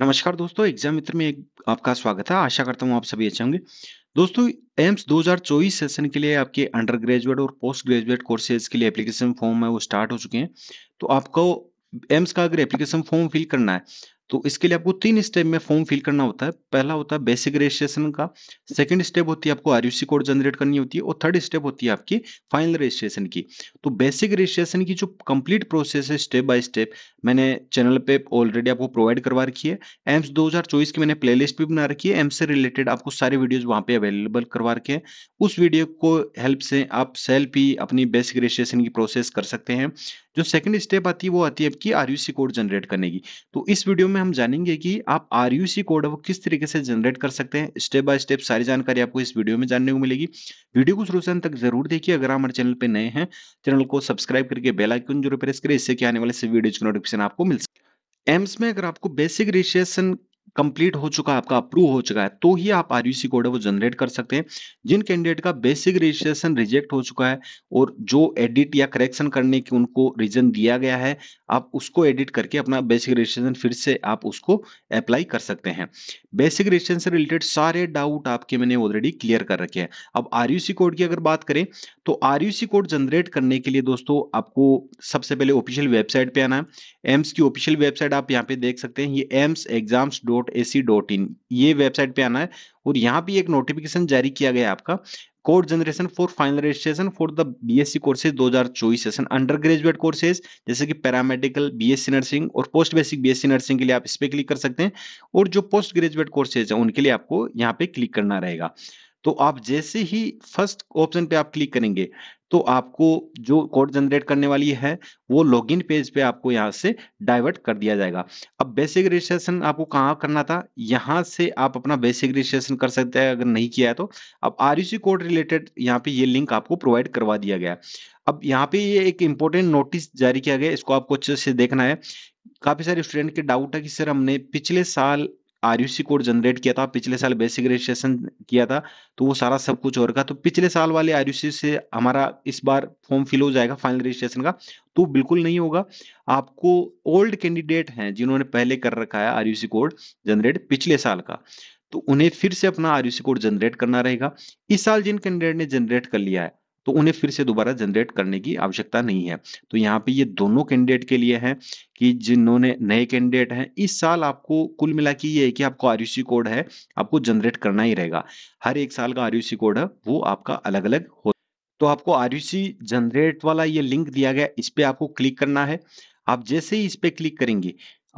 नमस्कार दोस्तों एग्जाम मित्र में एक आपका स्वागत है आशा करता हूँ आप सभी अच्छे होंगे दोस्तों एम्स 2024 सेशन के लिए आपके अंडर ग्रेजुएट और पोस्ट ग्रेजुएट कोर्सेज के लिए एप्लीकेशन फॉर्म है वो स्टार्ट हो चुके हैं तो आपको एम्स का अगर एप्लीकेशन फॉर्म फिल करना है तो इसके लिए आपको तीन स्टेप में फॉर्म फिल करना होता है पहला होता है बेसिक रजिस्ट्रेशन का सेकंड स्टेप होती है आपको आरयूसी कोड जनरेट करनी होती है और थर्ड स्टेप होती है आपकी फाइनल रजिस्ट्रेशन की तो बेसिक रजिस्ट्रेशन की जो कंप्लीट प्रोसेस है स्टेप बाय स्टेप मैंने चैनल पे ऑलरेडी आपको प्रोवाइड करवा रखी है एम्स दो की मैंने प्ले भी बना रखी है एम्स से रिलेटेड आपको सारे वीडियोज वहाँ पे अवेलेबल करवा रखे हैं उस वीडियो को हेल्प से आप सेल्फ ही अपनी बेसिक रजिस्ट्रेशन की प्रोसेस कर सकते हैं जो सेकंड स्टेप आती है वो आती है आपकी आरयूसी कोड जनरेट करने की तो इस वीडियो में में हम जानेंगे कि आप आर यू सी कोड वो किस तरीके से जनरेट कर सकते हैं स्टेप बाय स्टेप सारी जानकारी आपको इस वीडियो में जानने को मिलेगी वीडियो को शुरू से अंत तक जरूर देखिए अगर हमारे चैनल पर नए हैं चैनल को सब्सक्राइब करके बेल आइकन जरूर प्रेस करें इससे कि आने वाले से वीडियो की नोटिफिकेशन आपको मिल सके एम्स में अगर आपको बेसिक रिसेशन कंप्लीट हो चुका है आपका अप्रूव हो चुका है तो ही आप आरयूसी कोड है वो जनरेट कर सकते हैं जिन कैंडिडेट का बेसिक रजिस्ट्रेशन रिजेक्ट हो चुका है और जो एडिट या करेक्शन करने की उनको रीजन दिया गया है आप उसको एडिट करके अपना बेसिक रजिस्ट्रेशन फिर से आप उसको अप्लाई कर सकते हैं बेसिक रजिस्ट्रेशन से रिलेटेड सारे डाउट आपके मैंने ऑलरेडी क्लियर कर रखे हैं अब आरयूसी कोड की अगर बात करें तो आरयूसी कोड जनरेट करने के लिए दोस्तों आपको सबसे पहले ऑफिशियल वेबसाइट पर आना है एम्स की ऑफिशियल वेबसाइट आप यहाँ पे देख सकते हैं ये AIIMS exams dot dot A C dot in ये वेबसाइट पे आना है और यहाँ पे एक नोटिफिकेशन जारी किया गया है आपका course generation for final registration for the BSc courses 2024 session undergraduate courses जैसे कि पैरामेडिकल बीएससी नर्सिंग और पोस्ट बेसिक बीएससी नर्सिंग के लिए आप इस पर क्लिक कर सकते हैं और जो पोस्ट ग्रेजुएट कोर्सेज है उनके लिए आपको यहाँ पे क्लिक करना रहेगा तो आप जैसे ही फर्स्ट ऑप्शन पे आप क्लिक करेंगे तो आपको जो कोड जनरेट करने वाली है वो लॉगिन पेज पे आपको यहाँ से डाइवर्ट कर दिया जाएगा अब बेसिक रजिस्ट्रेशन आपको कहाँ करना था यहाँ से आप अपना बेसिक रजिस्ट्रेशन कर सकते हैं अगर नहीं किया है तो अब आर e कोड रिलेटेड यहाँ पे ये लिंक आपको प्रोवाइड करवा दिया गया अब यहाँ पे ये एक इम्पोर्टेंट नोटिस जारी किया गया इसको आपको अच्छे से देखना है काफी सारे स्टूडेंट के डाउट है कि सर हमने पिछले साल आर कोड जनरेट किया था पिछले साल बेसिक रजिस्ट्रेशन किया था तो वो सारा सब कुछ और का तो पिछले साल वाले आर से हमारा इस बार फॉर्म फिल हो जाएगा फाइनल रजिस्ट्रेशन का तो बिल्कुल नहीं होगा आपको ओल्ड कैंडिडेट हैं जिन्होंने पहले कर रखा है आर कोड जनरेट पिछले साल का तो उन्हें फिर से अपना आर कोड जनरेट करना रहेगा इस साल जिन कैंडिडेट ने जनरेट कर लिया है तो उन्हें फिर से दोबारा जनरेट करने की आवश्यकता नहीं है तो यहाँ पे ये दोनों कैंडिडेट के लिए है कि जिन्होंने नए कैंडिडेट हैं इस साल आपको कुल मिला के ये है कि आपको आर कोड है आपको जनरेट करना ही रहेगा हर एक साल का आर कोड है वो आपका अलग अलग हो तो आपको आर जनरेट वाला ये लिंक दिया गया इस पर आपको क्लिक करना है आप जैसे ही इस पर क्लिक करेंगे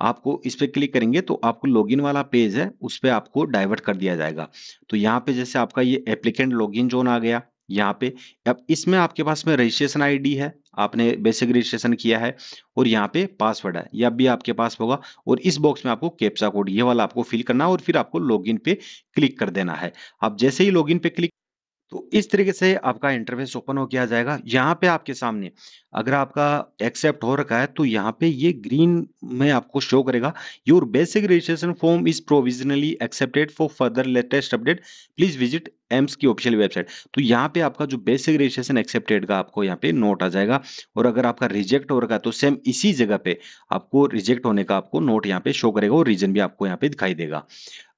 आपको इस पर क्लिक करेंगे तो आपको लॉगिन वाला पेज है उस पर आपको डाइवर्ट कर दिया जाएगा तो यहाँ पे जैसे आपका ये एप्लीकेंट लॉगिन जोन आ गया यहाँ पे अब इसमें आपके पास में रजिस्ट्रेशन आईडी है आपने बेसिक रजिस्ट्रेशन किया है और यहाँ पे पासवर्ड है यह भी आपके पास होगा और इस बॉक्स में आपको कैप्सा कोड ये वाला आपको फिल करना है और फिर आपको लॉगिन पे क्लिक कर देना है आप जैसे ही लॉगिन पे क्लिक तो इस तरीके से आपका इंटरफेस ओपन हो किया जाएगा यहाँ पे आपके सामने अगर आपका एक्सेप्ट हो रखा है तो यहाँ पे ये ग्रीन में आपको शो करेगा your basic registration form is provisionally accepted for further latest update please visit AIIMS की ऑफिशियल वेबसाइट तो यहाँ पे आपका जो बेसिक रजिस्ट्रेशन एक्सेप्टेड का आपको यहाँ पे नोट आ जाएगा और अगर आपका रिजेक्ट हो रखा है तो सेम इसी जगह पे आपको रिजेक्ट होने का आपको नोट यहाँ पे शो करेगा और रीजन भी आपको यहाँ पे दिखाई देगा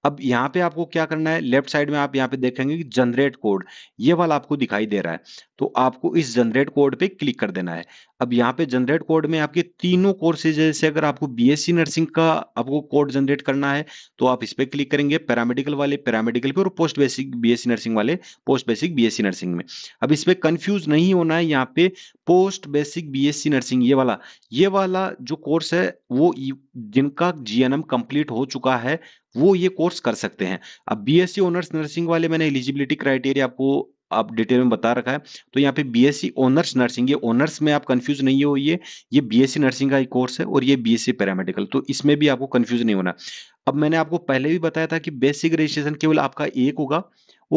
अब यहाँ पे आपको क्या करना है लेफ्ट साइड में आप यहाँ पे देखेंगे कि जनरेट कोड ये वाला आपको दिखाई दे रहा है तो आपको इस जनरेट कोड पे क्लिक कर देना है अब यहाँ पे जनरेट कोड में आपके तीनों कोर्सेज जैसे अगर आपको बीएससी नर्सिंग का आपको कोड जनरेट करना है तो आप इस पर क्लिक करेंगे पैरामेडिकल वाले पैरामेडिकल पे और पोस्ट बेसिक बीएससी नर्सिंग वाले पोस्ट बेसिक बीएससी नर्सिंग में अब इस पर कंफ्यूज नहीं होना है यहाँ पे पोस्ट बेसिक बीएससी नर्सिंग ये वाला ये वाला जो कोर्स है वो जिनका जीएनएम कंप्लीट हो चुका है वो ये कोर्स कर सकते हैं अब बीएससी ऑनर्स नर्सिंग वाले मैंने एलिजिबिलिटी क्राइटेरिया आपको आप डिटेल में बता रखा है तो यहाँ पे B S C honours nursing ये ऑनर्स में आप कंफ्यूज नहीं हो ये ये बी एस सी नर्सिंग का एक कोर्स है और ये बी एस सी पैरामेडिकल तो इसमें भी आपको कंफ्यूज नहीं होना अब मैंने आपको पहले भी बताया था कि बेसिक रजिस्ट्रेशन केवल आपका एक होगा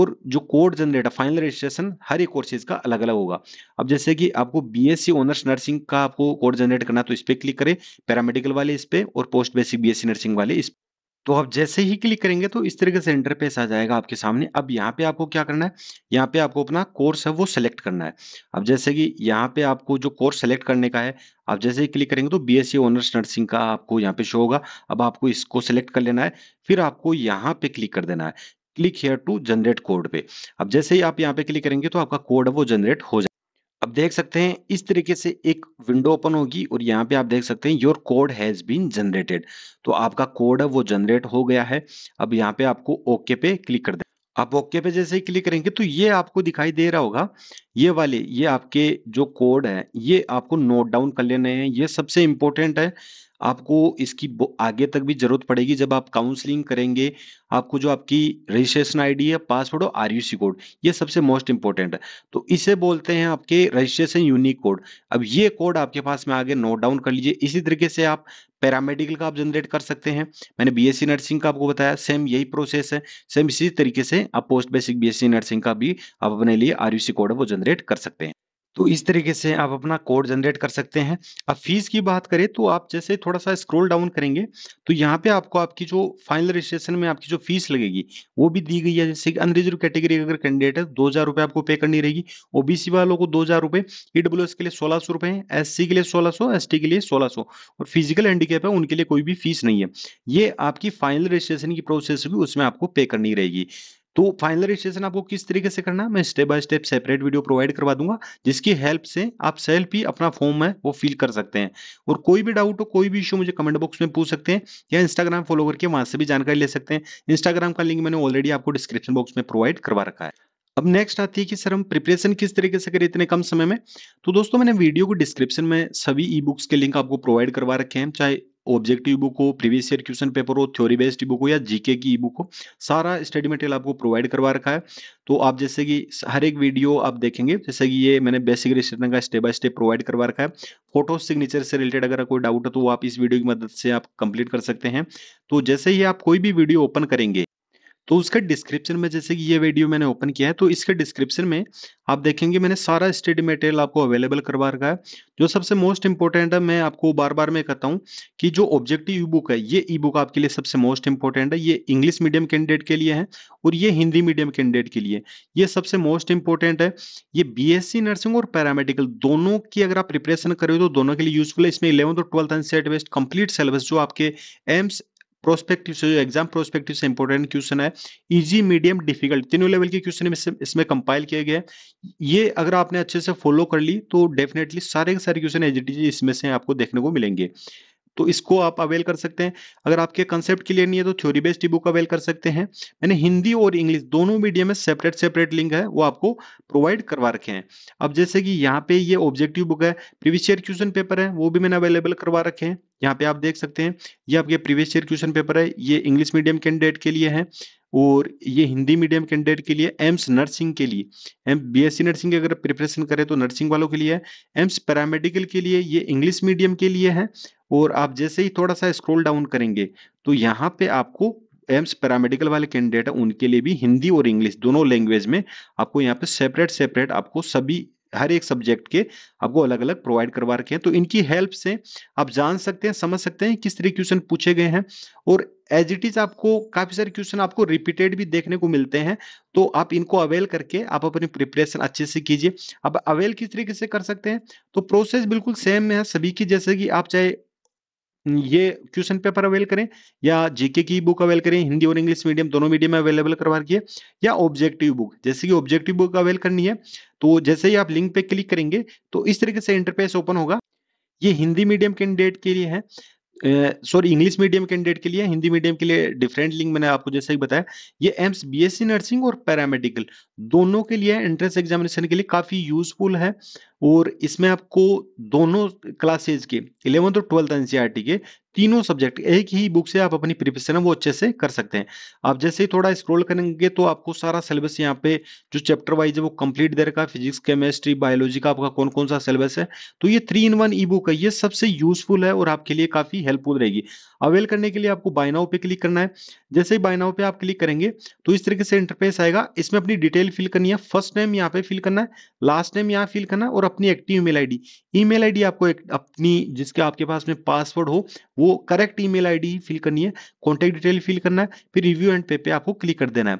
और जो कोड जनरेट है फाइनल रजिस्ट्रेशन हर एक कोर्सेज का अलग अलग होगा अब जैसे कि आपको बीएससी ऑनर्स नर्सिंग का आपको कोड जनरेट करना तो इस पर क्लिक करें पैरामेडिकल वाले इस पर और पोस्ट बेसिक बीएससी नर्सिंग वाले इस तो आप जैसे ही क्लिक करेंगे तो इस तरीके से पेस आ जाएगा आपके सामने अब यहाँ पे आपको क्या करना है यहाँ पे आपको अपना कोर्स है वो सिलेक्ट करना है अब जैसे कि यहाँ पे आपको जो कोर्स सेलेक्ट करने का है आप जैसे ही क्लिक करेंगे तो बी एस ऑनर्स नर्सिंग का आपको यहाँ पे शो होगा अब आपको इसको सेलेक्ट कर लेना है फिर आपको यहाँ पे क्लिक कर देना है click here to generate code पे अब जैसे ही आप यहाँ पे क्लिक करेंगे तो आपका कोड वो जनरेट हो जाए अब देख सकते हैं इस तरीके से एक विंडो ओपन होगी और यहाँ पे आप देख सकते हैं your code has been generated तो आपका कोड है वो जनरेट हो गया है अब यहाँ पे आपको ओके पे क्लिक कर दे आप ओके पे जैसे ही क्लिक करेंगे तो ये आपको दिखाई दे रहा होगा ये वाले ये आपके जो कोड है ये आपको नोट डाउन कर लेने हैं ये सबसे इंपॉर्टेंट है आपको इसकी आगे तक भी जरूरत पड़ेगी जब आप काउंसलिंग करेंगे आपको जो आपकी रजिस्ट्रेशन आईडी है पासवर्ड और आरयूसी कोड ये सबसे मोस्ट इंपॉर्टेंट है तो इसे बोलते हैं आपके रजिस्ट्रेशन यूनिक कोड अब ये कोड आपके पास में आगे नोट डाउन कर लीजिए इसी तरीके से आप पैरामेडिकल का आप जनरेट कर सकते हैं मैंने बीएससी नर्सिंग का आपको बताया सेम यही प्रोसेस है सेम इसी तरीके से आप पोस्ट बेसिक बीएससी नर्सिंग का भी आप अपने लिए आरयूसी कोड है वो जनरेट कर सकते हैं तो इस तरीके से आप अपना कोड जनरेट कर सकते हैं अब फीस की बात करें तो आप जैसे थोड़ा सा स्क्रॉल डाउन करेंगे तो यहाँ पे आपको आपकी जो फाइनल रजिस्ट्रेशन में आपकी जो फीस लगेगी वो भी दी गई है जैसे कि अनरिजर्व कैटेगरी अगर कैंडिडेट है दो हज़ार रुपये आपको पे करनी रहेगी ओबीसी वालों को दो हज़ार रुपए के लिए सोलह सौ रुपए के लिए सोलह सौ एस के लिए सोलह सौ और फिजिकल हैंडीकेप है उनके लिए कोई भी फीस नहीं है ये आपकी फाइनल रजिस्ट्रेशन की प्रोसेस होगी उसमें आपको पे करनी रहेगी तो फाइनल रजिस्ट्रेशन आपको किस तरीके से करना है मैं step by step separate video provide करवा दूंगा जिसकी हेल्प से आप सेल्फ ही अपना फॉर्म है वो फिल कर सकते हैं और कोई भी डाउट हो कोई भी इशू मुझे कमेंट बॉक्स में पूछ सकते हैं या इंस्टाग्राम फॉलो करके वहां से भी जानकारी ले सकते हैं इंस्टाग्राम का लिंक मैंने ऑलरेडी आपको डिस्क्रिप्शन बॉक्स में प्रोवाइड करवा रखा है अब नेक्स्ट आती है कि सर हम प्रिपरेशन किस तरीके से करें इतने कम समय में तो दोस्तों मैंने वीडियो को डिस्क्रिप्शन में सभी ई बुक्स के लिंक आपको प्रोवाइड करवा रखे हैं चाहे ऑब्जेक्टिव बुक हो प्रीवियस ईयर क्वेश्चन पेपर हो थ्योरी बेस्ड बुक हो या जीके की ई बुक हो सारा स्टडी मटेरियल आपको प्रोवाइड करवा रखा है तो आप जैसे कि हर एक वीडियो आप देखेंगे जैसे कि ये मैंने बेसिक रजिस्ट्रेशन का स्टेप बाय स्टेप प्रोवाइड करवा रखा है फोटो सिग्नेचर से रिलेटेड अगर कोई डाउट है तो आप इस वीडियो की मदद से आप कंप्लीट कर सकते हैं तो जैसे ही आप कोई भी वीडियो ओपन करेंगे तो उसके डिस्क्रिप्शन में जैसे कि ये वीडियो मैंने ओपन किया है तो इसके डिस्क्रिप्शन में आप देखेंगे मैंने सारा स्टडी मटेरियल आपको अवेलेबल करवा रखा है जो सबसे मोस्ट इंपॉर्टेंट है मैं आपको बार बार मैं कहता हूँ कि जो ऑब्जेक्टिव ई बुक है ये ई बुक आपके लिए सबसे मोस्ट इंपॉर्टेंट है ये इंग्लिश मीडियम कैंडिडेट के लिए है और ये हिंदी मीडियम कैंडिडेट के लिए ये सबसे मोस्ट इंपॉर्टेंट है ये बी नर्सिंग और पैरामेडिकल दोनों की अगर आप प्रिपरेशन करें तो दोनों के लिए यूजफुल है इसमें इलेवंथ और twelfth and set best complete syllabus जो आपके एम्स प्रोस्पेक्टिव से जो एग्जाम प्रोस्पेक्टिव से इंपॉर्टेंट क्वेश्चन है इजी मीडियम डिफिकल्ट तीनों लेवल के क्वेश्चन इसमें कंपाइल किए गए ये अगर आपने अच्छे से फॉलो कर ली तो डेफिनेटली सारे के सारे क्वेश्चन एजिटी इसमें से आपको देखने को मिलेंगे तो इसको आप अवेल कर सकते हैं अगर आपके कंसेप्ट क्लियर नहीं है तो theory based e book avail कर सकते हैं मैंने हिंदी और इंग्लिश दोनों मीडियम में सेपरेट सेपरेट लिंक है वो आपको प्रोवाइड करवा रखे हैं अब जैसे कि यहाँ पे ये ऑब्जेक्टिव बुक है प्रीवियस ईयर क्वेश्चन पेपर है वो भी मैंने अवेलेबल करवा रखे हैं यहाँ पे आप देख सकते हैं ये आपके प्रीवियस ईयर क्वेश्चन पेपर है ये इंग्लिश मीडियम कैंडिडेट के लिए है और ये हिंदी मीडियम कैंडिडेट के लिए एम्स नर्सिंग के लिए एम बीएससी नर्सिंग की अगर प्रिपरेशन करें तो नर्सिंग वालों के लिए है एम्स पैरामेडिकल के लिए ये इंग्लिश मीडियम के लिए है और आप जैसे ही थोड़ा सा स्क्रोल डाउन करेंगे तो यहाँ पे आपको एम्स पैरामेडिकल वाले कैंडिडेट है उनके लिए भी हिंदी और इंग्लिश दोनों लैंग्वेज में आपको यहाँ पे सेपरेट सेपरेट आपको सभी हर एक सब्जेक्ट के आपको अलग अलग प्रोवाइड करवा रखे हैं तो इनकी हेल्प से आप जान सकते हैं समझ सकते हैं किस तरह क्वेश्चन पूछे गए हैं और एज इट इज आपको काफी सारे क्वेश्चन आपको रिपीटेड भी देखने को मिलते हैं तो आप इनको अवेल करके आप अपनी प्रिपरेशन अच्छे से कीजिए अब अवेल किस तरीके से कर सकते हैं तो प्रोसेस बिल्कुल सेम है सभी की जैसे कि आप चाहे ये क्वेश्चन पेपर अवेल करें या जीके की बुक अवेल करें हिंदी और इंग्लिश मीडियम दोनों मीडियम में अवेलेबल करवा रखिए या ऑब्जेक्टिव बुक जैसे कि ऑब्जेक्टिव बुक अवेल करनी है तो जैसे ही आप लिंक पे क्लिक करेंगे तो इस तरीके से इंटरफेस ओपन होगा ये हिंदी मीडियम कैंडिडेट के लिए है सॉरी इंग्लिश मीडियम कैंडिडेट के लिए हिंदी मीडियम के लिए डिफरेंट लिंक मैंने आपको जैसे ही बताया ये एम्स बीएससी नर्सिंग और पैरामेडिकल दोनों के लिए एंट्रेंस एग्जामिनेशन के लिए काफी यूजफुल है और इसमें आपको दोनों क्लासेज के इलेवंथ और ट्वेल्थ एनसीईआरटी e के तीनों सब्जेक्ट एक ही बुक से आप अपनी प्रिपरेशन है वो अच्छे से कर सकते हैं आप जैसे ही थोड़ा स्क्रॉल करेंगे तो आपको सारा सिलेबस यहाँ पे जो चैप्टर वाइज है वो कंप्लीट दे रखा है फिजिक्स केमिस्ट्री बायोलॉजी का आपका कौन कौन सा सिलेबस है तो ये three in one e book है ये सबसे यूजफुल है और आपके लिए काफी हेल्पफुल रहेगी अवेल करने के लिए आपको बायनाओ पे क्लिक करना है जैसे ही बायनाओ पे आप क्लिक करेंगे तो इस तरीके से इंटरफेस आएगा इसमें अपनी डिटेल फिल करनी है फर्स्ट नेम यहाँ पे फिल करना है लास्ट नेम यहाँ फिल करना है और अपनी active email ID email ID आपको एक, अपनी जिसके आपके पास में पासवर्ड हो वो करेक्ट ईमेल आईडी फिल करनी है कॉन्टेक्ट डिटेल फिल करना है फिर रिव्यू एंड पे पे आपको क्लिक कर देना है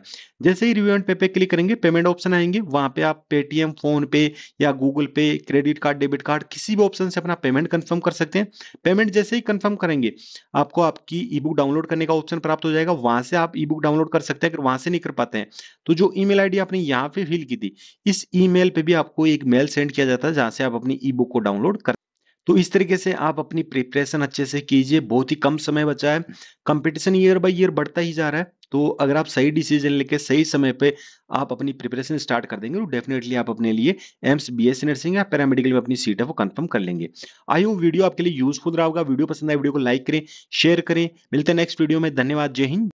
जैसे ही रिव्यू एंड पे पे क्लिक करेंगे पेमेंट ऑप्शन आएंगे वहां पे आप पेटीएम फोन पे या गूगल पे क्रेडिट कार्ड डेबिट कार्ड किसी भी ऑप्शन से अपना पेमेंट कंफर्म कर सकते हैं पेमेंट जैसे ही कंफर्म करेंगे आप आपको आपकी ई बुक डाउनलोड करने का ऑप्शन प्राप्त हो जाएगा वहां से आप ई बुक डाउनलोड कर सकते हैं अगर वहां से नहीं कर पाते हैं तो जो ईमेल आईडी आपने यहाँ पे फिल की थी इस ईमेल पे भी आपको एक मेल सेंड किया जाता है जहां से आप अपनी ई बुक को डाउनलोड कर तो इस तरीके से आप अपनी प्रिपरेशन अच्छे से कीजिए बहुत ही कम समय बचा है कंपटीशन ईयर बाय ईयर बढ़ता ही जा रहा है तो अगर आप सही डिसीजन लेके सही समय पे आप अपनी प्रिपरेशन स्टार्ट कर देंगे तो डेफिनेटली आप अपने लिए एम्स बी एस नर्सिंग या पैरामेडिकल में अपनी सीट है वो कंफर्म कर लेंगे आई होप वीडियो आपके लिए यूजफुल रहा होगा वीडियो पसंद आए वीडियो को लाइक करें शेयर करें मिलते हैं नेक्स्ट वीडियो में धन्यवाद जय हिंद